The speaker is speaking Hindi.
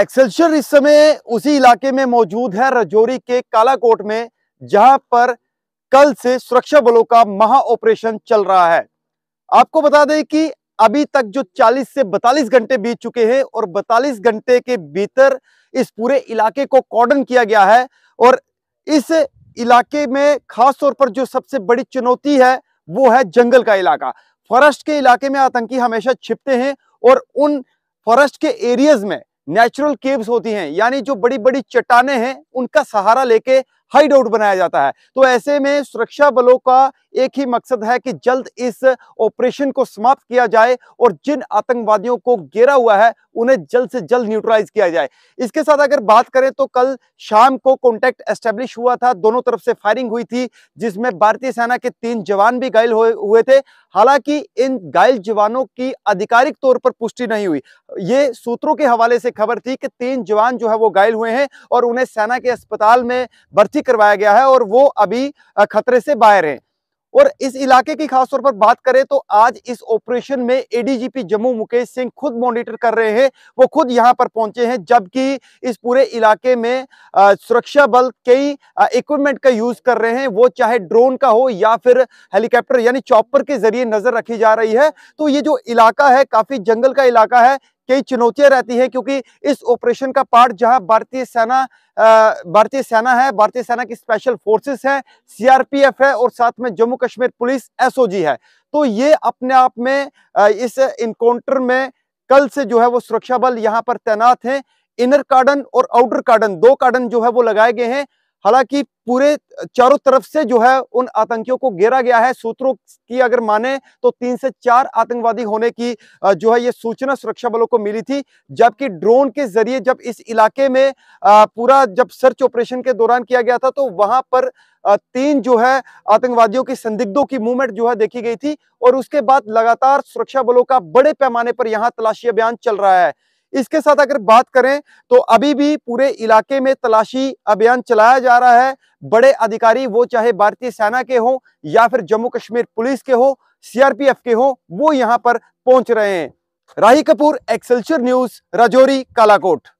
एक्सेल्शर इस समय उसी इलाके में मौजूद है रजौरी के कालाकोट में जहां पर कल से सुरक्षा बलों का महा ऑपरेशन चल रहा है आपको बता दें कि अभी तक जो 40 से 42 घंटे बीत चुके हैं और 42 घंटे के भीतर इस पूरे इलाके को कॉर्डन किया गया है और इस इलाके में खास तौर पर जो सबसे बड़ी चुनौती है वो है जंगल का इलाका फॉरेस्ट के इलाके में आतंकी हमेशा छिपते हैं और उन फॉरेस्ट के एरियाज में नेचुरल केव्स होती हैं यानी जो बड़ी बड़ी चट्टाने हैं उनका सहारा लेके हाइड आउट बनाया जाता है तो ऐसे में सुरक्षा बलों का एक ही मकसद है कि जल्द इस ऑपरेशन को समाप्त किया जाए और जिन आतंकवादियों को घेरा हुआ है उन्हें जल्द से जल्द न्यूट्रलाइज किया जाए इसके साथ अगर बात करें तो कल शाम को कॉन्टैक्ट एस्टेब्लिश हुआ था दोनों तरफ से फायरिंग हुई थी जिसमें भारतीय सेना के तीन जवान भी घायल हुए थे हालांकि इन घायल जवानों की आधिकारिक तौर पर पुष्टि नहीं हुई ये सूत्रों के हवाले से खबर थी कि तीन जवान जो है वो घायल हुए हैं और उन्हें सेना के अस्पताल में भर्ती भर्ती करवाया गया है और वो अभी खतरे से बाहर है और इस इलाके की खास तौर पर बात करें तो आज इस ऑपरेशन में एडीजीपी जम्मू मुकेश सिंह खुद मॉनिटर कर रहे हैं वो खुद यहां पर पहुंचे हैं जबकि इस पूरे इलाके में सुरक्षा बल कई इक्विपमेंट का यूज कर रहे हैं वो चाहे ड्रोन का हो या फिर हेलीकॉप्टर यानी चॉपर के जरिए नजर रखी जा रही है तो ये जो इलाका है काफी जंगल का इलाका है कई चुनौतियां रहती हैं क्योंकि इस ऑपरेशन का पार्ट जहां भारतीय सेना भारतीय सेना है भारतीय सेना की स्पेशल फोर्सेस है सीआरपीएफ है और साथ में जम्मू कश्मीर पुलिस एसओजी है तो ये अपने आप में इस इनकाउंटर में कल से जो है वो सुरक्षा बल यहाँ पर तैनात है इनर कार्डन और आउटर कार्डन दो कार्डन जो है वो लगाए गए हैं हालांकि पूरे चारों तरफ से जो है उन आतंकियों को घेरा गया है सूत्रों की अगर माने तो तीन से चार आतंकवादी होने की जो है ये सूचना सुरक्षा बलों को मिली थी जबकि ड्रोन के जरिए जब इस इलाके में पूरा जब सर्च ऑपरेशन के दौरान किया गया था तो वहां पर तीन जो है आतंकवादियों की संदिग्धों की मूवमेंट जो है देखी गई थी और उसके बाद लगातार सुरक्षा बलों का बड़े पैमाने पर यहाँ तलाशी अभियान चल रहा है इसके साथ अगर बात करें तो अभी भी पूरे इलाके में तलाशी अभियान चलाया जा रहा है बड़े अधिकारी वो चाहे भारतीय सेना के हो या फिर जम्मू कश्मीर पुलिस के हो सीआरपीएफ के हो वो यहां पर पहुंच रहे हैं राही कपूर एक्सेल्चर न्यूज राजौरी कालाकोट